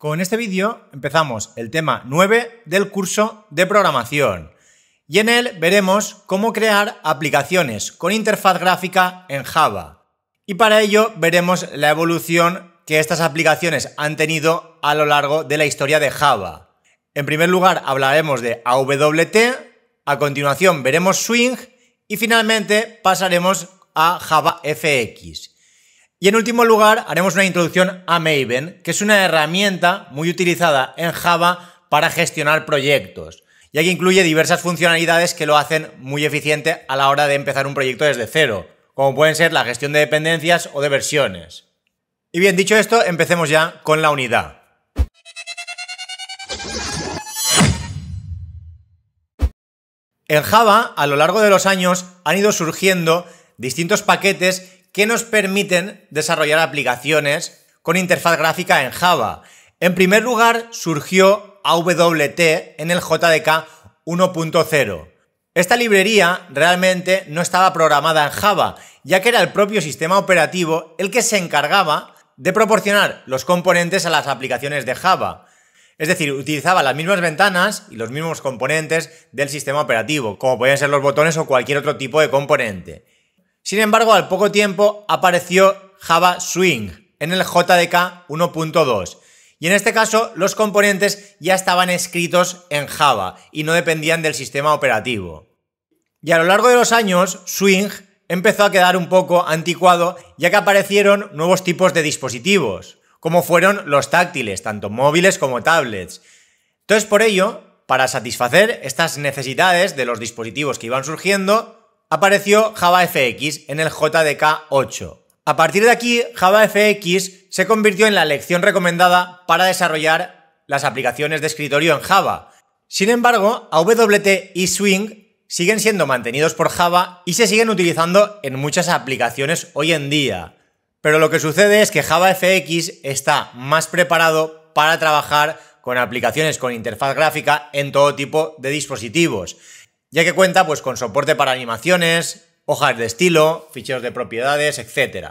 Con este vídeo empezamos el tema 9 del curso de programación y en él veremos cómo crear aplicaciones con interfaz gráfica en Java. Y para ello veremos la evolución que estas aplicaciones han tenido a lo largo de la historia de Java. En primer lugar hablaremos de AWT, a continuación veremos Swing y finalmente pasaremos a JavaFX. Y en último lugar, haremos una introducción a Maven, que es una herramienta muy utilizada en Java para gestionar proyectos, ya que incluye diversas funcionalidades que lo hacen muy eficiente a la hora de empezar un proyecto desde cero, como pueden ser la gestión de dependencias o de versiones. Y bien, dicho esto, empecemos ya con la unidad. En Java, a lo largo de los años, han ido surgiendo distintos paquetes que nos permiten desarrollar aplicaciones con interfaz gráfica en Java. En primer lugar, surgió AWT en el JDK 1.0. Esta librería realmente no estaba programada en Java, ya que era el propio sistema operativo el que se encargaba de proporcionar los componentes a las aplicaciones de Java. Es decir, utilizaba las mismas ventanas y los mismos componentes del sistema operativo, como podían ser los botones o cualquier otro tipo de componente. Sin embargo, al poco tiempo apareció Java Swing en el JDK 1.2. Y en este caso, los componentes ya estaban escritos en Java y no dependían del sistema operativo. Y a lo largo de los años, Swing empezó a quedar un poco anticuado ya que aparecieron nuevos tipos de dispositivos, como fueron los táctiles, tanto móviles como tablets. Entonces, por ello, para satisfacer estas necesidades de los dispositivos que iban surgiendo, apareció JavaFX en el JDK 8. A partir de aquí, JavaFX se convirtió en la lección recomendada para desarrollar las aplicaciones de escritorio en Java. Sin embargo, AWT y Swing siguen siendo mantenidos por Java y se siguen utilizando en muchas aplicaciones hoy en día. Pero lo que sucede es que JavaFX está más preparado para trabajar con aplicaciones con interfaz gráfica en todo tipo de dispositivos ya que cuenta pues, con soporte para animaciones, hojas de estilo, ficheros de propiedades, etc.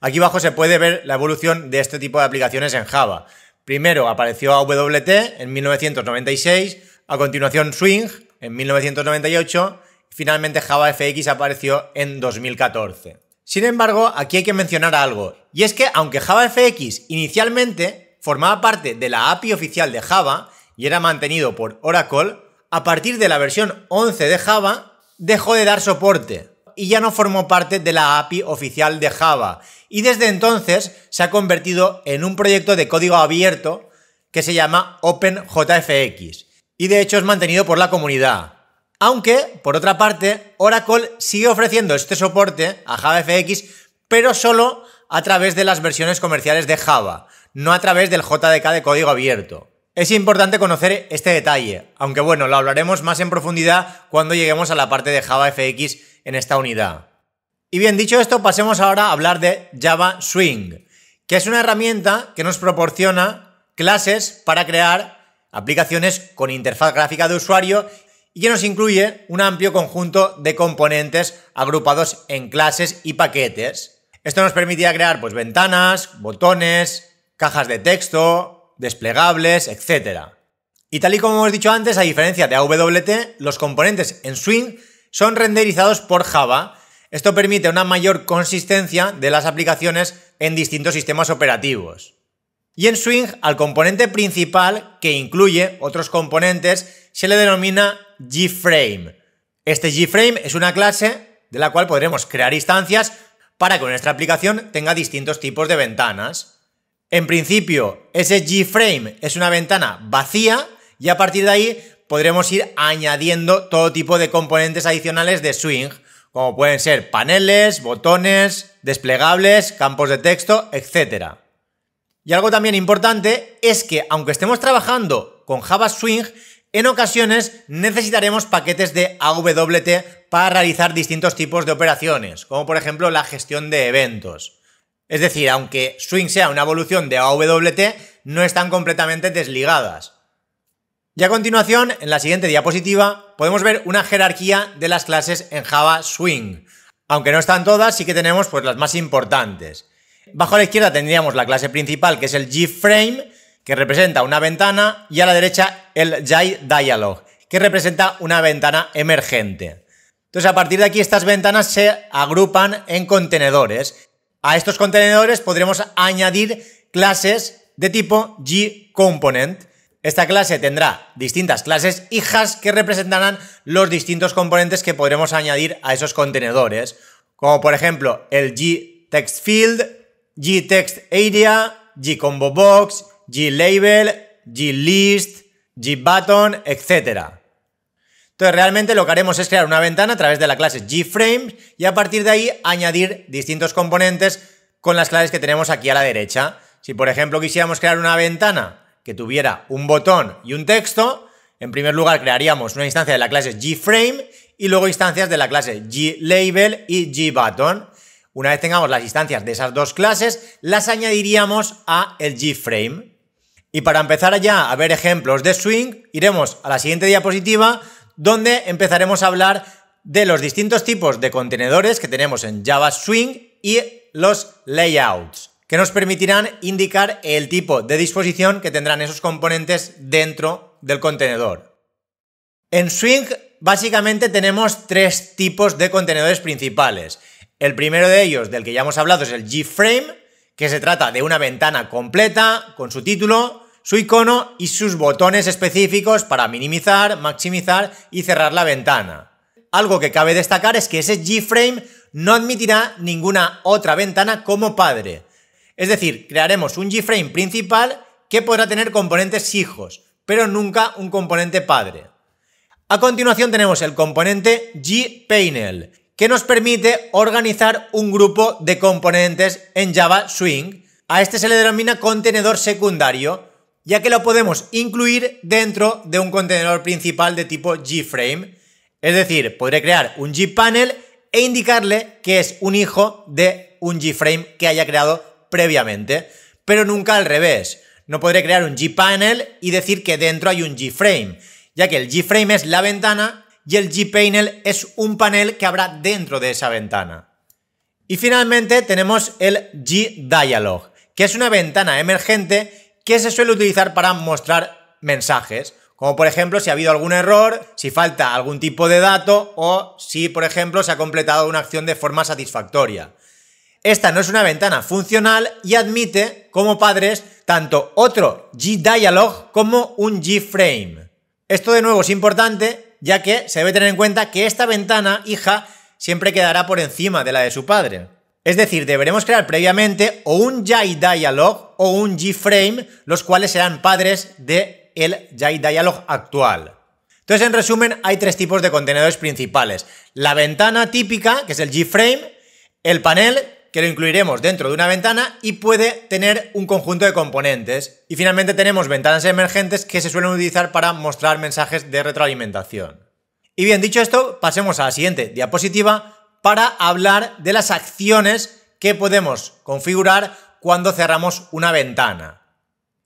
Aquí abajo se puede ver la evolución de este tipo de aplicaciones en Java. Primero apareció AWT en 1996, a continuación Swing en 1998 y finalmente JavaFX apareció en 2014. Sin embargo, aquí hay que mencionar algo, y es que aunque JavaFX inicialmente formaba parte de la API oficial de Java y era mantenido por Oracle, a partir de la versión 11 de Java, dejó de dar soporte y ya no formó parte de la API oficial de Java. Y desde entonces se ha convertido en un proyecto de código abierto que se llama OpenJFX. Y de hecho es mantenido por la comunidad. Aunque, por otra parte, Oracle sigue ofreciendo este soporte a JavaFX, pero solo a través de las versiones comerciales de Java, no a través del JDK de código abierto. Es importante conocer este detalle, aunque bueno, lo hablaremos más en profundidad cuando lleguemos a la parte de Java FX en esta unidad. Y bien, dicho esto, pasemos ahora a hablar de Java Swing, que es una herramienta que nos proporciona clases para crear aplicaciones con interfaz gráfica de usuario y que nos incluye un amplio conjunto de componentes agrupados en clases y paquetes. Esto nos permitía crear pues, ventanas, botones, cajas de texto, desplegables, etc. Y tal y como hemos dicho antes, a diferencia de AWT, los componentes en Swing son renderizados por Java. Esto permite una mayor consistencia de las aplicaciones en distintos sistemas operativos. Y en Swing, al componente principal, que incluye otros componentes, se le denomina Gframe. Este Gframe es una clase de la cual podremos crear instancias para que nuestra aplicación tenga distintos tipos de ventanas. En principio, ese G-Frame es una ventana vacía y a partir de ahí podremos ir añadiendo todo tipo de componentes adicionales de Swing, como pueden ser paneles, botones, desplegables, campos de texto, etc. Y algo también importante es que aunque estemos trabajando con Java Swing, en ocasiones necesitaremos paquetes de AWT para realizar distintos tipos de operaciones, como por ejemplo la gestión de eventos. Es decir, aunque Swing sea una evolución de AWT, no están completamente desligadas. Y a continuación, en la siguiente diapositiva, podemos ver una jerarquía de las clases en Java Swing. Aunque no están todas, sí que tenemos pues, las más importantes. Bajo a la izquierda tendríamos la clase principal, que es el GFrame, que representa una ventana, y a la derecha el JDialog, Dialog, que representa una ventana emergente. Entonces, a partir de aquí, estas ventanas se agrupan en contenedores, a estos contenedores podremos añadir clases de tipo gComponent. Esta clase tendrá distintas clases hijas que representarán los distintos componentes que podremos añadir a esos contenedores, como por ejemplo el gTextField, gTextArea, gComboBox, gLabel, gList, gButton, etc. Entonces realmente lo que haremos es crear una ventana a través de la clase gframe y a partir de ahí añadir distintos componentes con las claves que tenemos aquí a la derecha. Si por ejemplo quisiéramos crear una ventana que tuviera un botón y un texto, en primer lugar crearíamos una instancia de la clase gframe y luego instancias de la clase glabel y gbutton. Una vez tengamos las instancias de esas dos clases, las añadiríamos a el gframe. Y para empezar ya a ver ejemplos de swing, iremos a la siguiente diapositiva donde empezaremos a hablar de los distintos tipos de contenedores que tenemos en Java Swing y los layouts, que nos permitirán indicar el tipo de disposición que tendrán esos componentes dentro del contenedor. En Swing básicamente tenemos tres tipos de contenedores principales. El primero de ellos, del que ya hemos hablado, es el g que se trata de una ventana completa con su título, su icono y sus botones específicos para minimizar, maximizar y cerrar la ventana. Algo que cabe destacar es que ese G-Frame no admitirá ninguna otra ventana como padre. Es decir, crearemos un g principal que podrá tener componentes hijos, pero nunca un componente padre. A continuación tenemos el componente g que nos permite organizar un grupo de componentes en Java Swing. A este se le denomina contenedor secundario ya que lo podemos incluir dentro de un contenedor principal de tipo G-Frame. Es decir, podré crear un gpanel panel e indicarle que es un hijo de un gframe que haya creado previamente, pero nunca al revés. No podré crear un gpanel panel y decir que dentro hay un gframe, ya que el G-Frame es la ventana y el G-Panel es un panel que habrá dentro de esa ventana. Y finalmente tenemos el g que es una ventana emergente que se suele utilizar para mostrar mensajes. Como por ejemplo si ha habido algún error, si falta algún tipo de dato o si por ejemplo se ha completado una acción de forma satisfactoria. Esta no es una ventana funcional y admite como padres tanto otro G-Dialog como un G-Frame. Esto de nuevo es importante ya que se debe tener en cuenta que esta ventana hija siempre quedará por encima de la de su padre. Es decir, deberemos crear previamente o un JAI Dialog o un G-Frame, los cuales serán padres de el Dialog actual. Entonces, en resumen, hay tres tipos de contenedores principales. La ventana típica, que es el G-Frame, el panel, que lo incluiremos dentro de una ventana y puede tener un conjunto de componentes. Y finalmente tenemos ventanas emergentes que se suelen utilizar para mostrar mensajes de retroalimentación. Y bien, dicho esto, pasemos a la siguiente diapositiva para hablar de las acciones que podemos configurar cuando cerramos una ventana.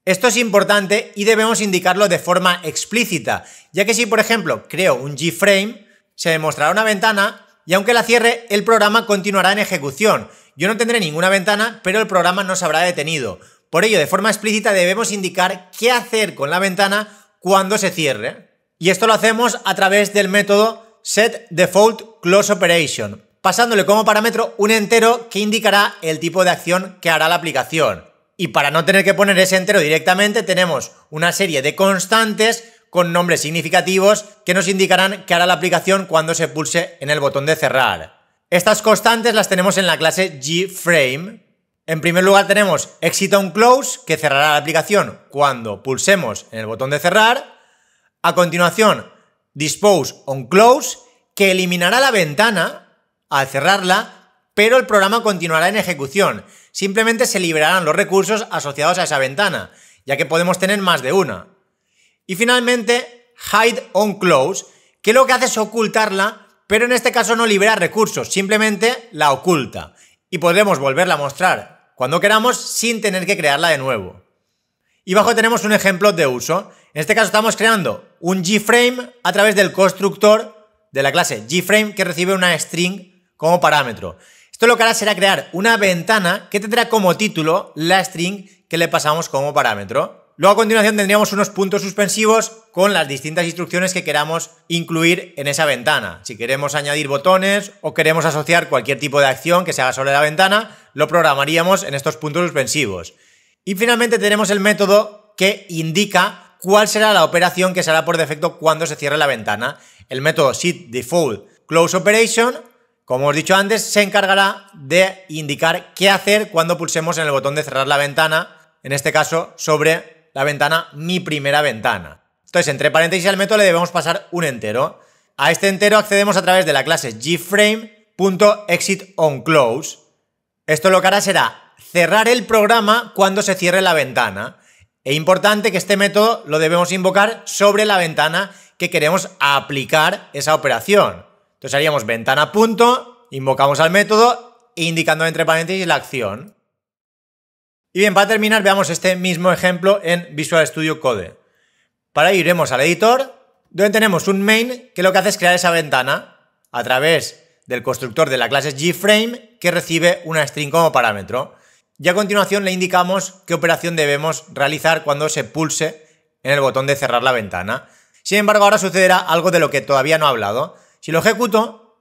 Esto es importante y debemos indicarlo de forma explícita, ya que si por ejemplo creo un GFrame, se me mostrará una ventana y aunque la cierre, el programa continuará en ejecución. Yo no tendré ninguna ventana, pero el programa no se habrá detenido. Por ello, de forma explícita debemos indicar qué hacer con la ventana cuando se cierre. Y esto lo hacemos a través del método setDefaultCloseOperation pasándole como parámetro un entero que indicará el tipo de acción que hará la aplicación. Y para no tener que poner ese entero directamente, tenemos una serie de constantes con nombres significativos que nos indicarán qué hará la aplicación cuando se pulse en el botón de cerrar. Estas constantes las tenemos en la clase gFrame. En primer lugar tenemos exitOnClose, que cerrará la aplicación cuando pulsemos en el botón de cerrar. A continuación, disposeOnClose, que eliminará la ventana al cerrarla, pero el programa continuará en ejecución. Simplemente se liberarán los recursos asociados a esa ventana, ya que podemos tener más de una. Y finalmente, hide on close, que lo que hace es ocultarla, pero en este caso no libera recursos, simplemente la oculta. Y podremos volverla a mostrar cuando queramos sin tener que crearla de nuevo. Y bajo tenemos un ejemplo de uso. En este caso estamos creando un gframe a través del constructor de la clase gframe que recibe una string como parámetro. Esto lo que hará será crear una ventana que tendrá como título la string que le pasamos como parámetro. Luego a continuación tendríamos unos puntos suspensivos con las distintas instrucciones que queramos incluir en esa ventana. Si queremos añadir botones o queremos asociar cualquier tipo de acción que se haga sobre la ventana, lo programaríamos en estos puntos suspensivos. Y finalmente tenemos el método que indica cuál será la operación que se hará por defecto cuando se cierre la ventana. El método setDefaultCloseOperation como os he dicho antes, se encargará de indicar qué hacer cuando pulsemos en el botón de cerrar la ventana, en este caso sobre la ventana mi primera ventana. Entonces, entre paréntesis al método le debemos pasar un entero. A este entero accedemos a través de la clase gframe.exitOnClose. Esto lo que hará será cerrar el programa cuando se cierre la ventana. E importante que este método lo debemos invocar sobre la ventana que queremos aplicar esa operación. Entonces haríamos ventana punto, invocamos al método, indicando entre paréntesis la acción. Y bien, para terminar, veamos este mismo ejemplo en Visual Studio Code. Para ello iremos al editor, donde tenemos un main que lo que hace es crear esa ventana a través del constructor de la clase gFrame que recibe una string como parámetro. Y a continuación le indicamos qué operación debemos realizar cuando se pulse en el botón de cerrar la ventana. Sin embargo, ahora sucederá algo de lo que todavía no he hablado, si lo ejecuto,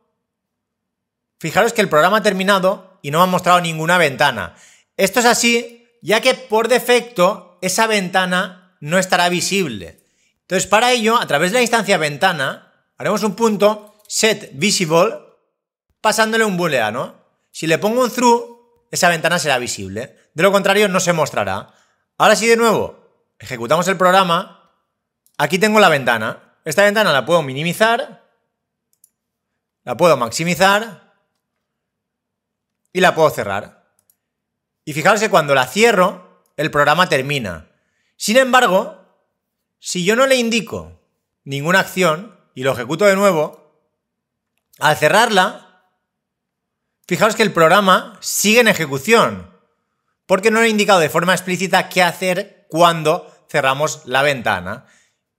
fijaros que el programa ha terminado y no me ha mostrado ninguna ventana. Esto es así, ya que por defecto esa ventana no estará visible. Entonces, para ello, a través de la instancia ventana, haremos un punto set visible pasándole un booleano. Si le pongo un through, esa ventana será visible. De lo contrario, no se mostrará. Ahora sí, de nuevo, ejecutamos el programa. Aquí tengo la ventana. Esta ventana la puedo minimizar la puedo maximizar y la puedo cerrar. Y fijaros que cuando la cierro, el programa termina. Sin embargo, si yo no le indico ninguna acción y lo ejecuto de nuevo, al cerrarla, fijaos que el programa sigue en ejecución, porque no le he indicado de forma explícita qué hacer cuando cerramos la ventana.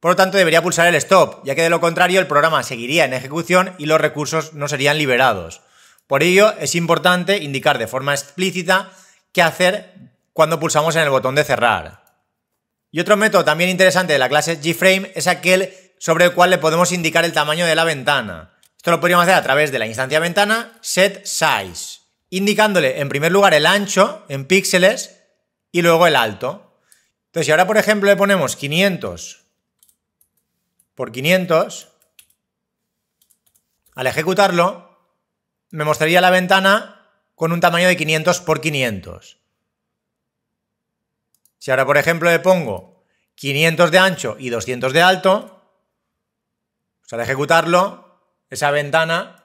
Por lo tanto, debería pulsar el stop, ya que de lo contrario el programa seguiría en ejecución y los recursos no serían liberados. Por ello, es importante indicar de forma explícita qué hacer cuando pulsamos en el botón de cerrar. Y otro método también interesante de la clase gframe es aquel sobre el cual le podemos indicar el tamaño de la ventana. Esto lo podríamos hacer a través de la instancia ventana set size, indicándole en primer lugar el ancho en píxeles y luego el alto. Entonces, si ahora por ejemplo le ponemos 500 por 500, al ejecutarlo, me mostraría la ventana con un tamaño de 500 por 500. Si ahora, por ejemplo, le pongo 500 de ancho y 200 de alto, pues al ejecutarlo, esa ventana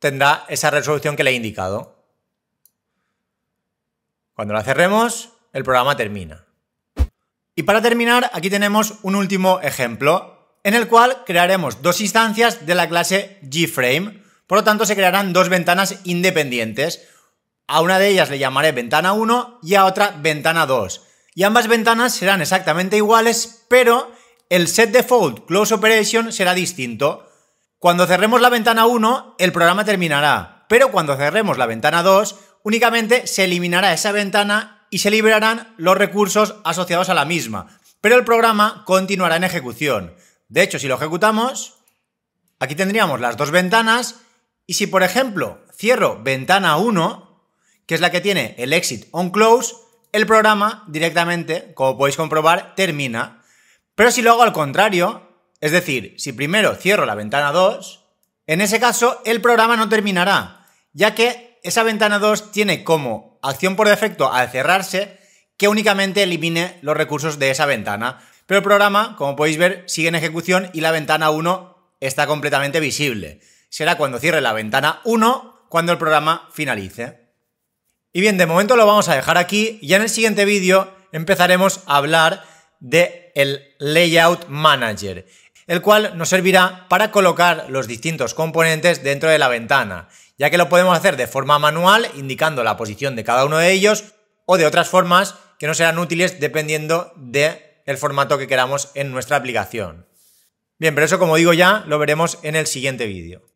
tendrá esa resolución que le he indicado. Cuando la cerremos, el programa termina. Y para terminar, aquí tenemos un último ejemplo, en el cual crearemos dos instancias de la clase gframe, por lo tanto se crearán dos ventanas independientes. A una de ellas le llamaré ventana 1 y a otra ventana 2. Y ambas ventanas serán exactamente iguales, pero el set default close operation será distinto. Cuando cerremos la ventana 1, el programa terminará, pero cuando cerremos la ventana 2, únicamente se eliminará esa ventana y se liberarán los recursos asociados a la misma, pero el programa continuará en ejecución. De hecho, si lo ejecutamos, aquí tendríamos las dos ventanas y si por ejemplo cierro ventana 1, que es la que tiene el exit on close, el programa directamente, como podéis comprobar, termina. Pero si lo hago al contrario, es decir, si primero cierro la ventana 2, en ese caso el programa no terminará, ya que esa ventana 2 tiene como acción por defecto al cerrarse que únicamente elimine los recursos de esa ventana. Pero el programa, como podéis ver, sigue en ejecución y la ventana 1 está completamente visible. Será cuando cierre la ventana 1 cuando el programa finalice. Y bien, de momento lo vamos a dejar aquí. Ya en el siguiente vídeo empezaremos a hablar de el Layout Manager, el cual nos servirá para colocar los distintos componentes dentro de la ventana ya que lo podemos hacer de forma manual, indicando la posición de cada uno de ellos, o de otras formas que no serán útiles dependiendo del formato que queramos en nuestra aplicación. Bien, pero eso como digo ya, lo veremos en el siguiente vídeo.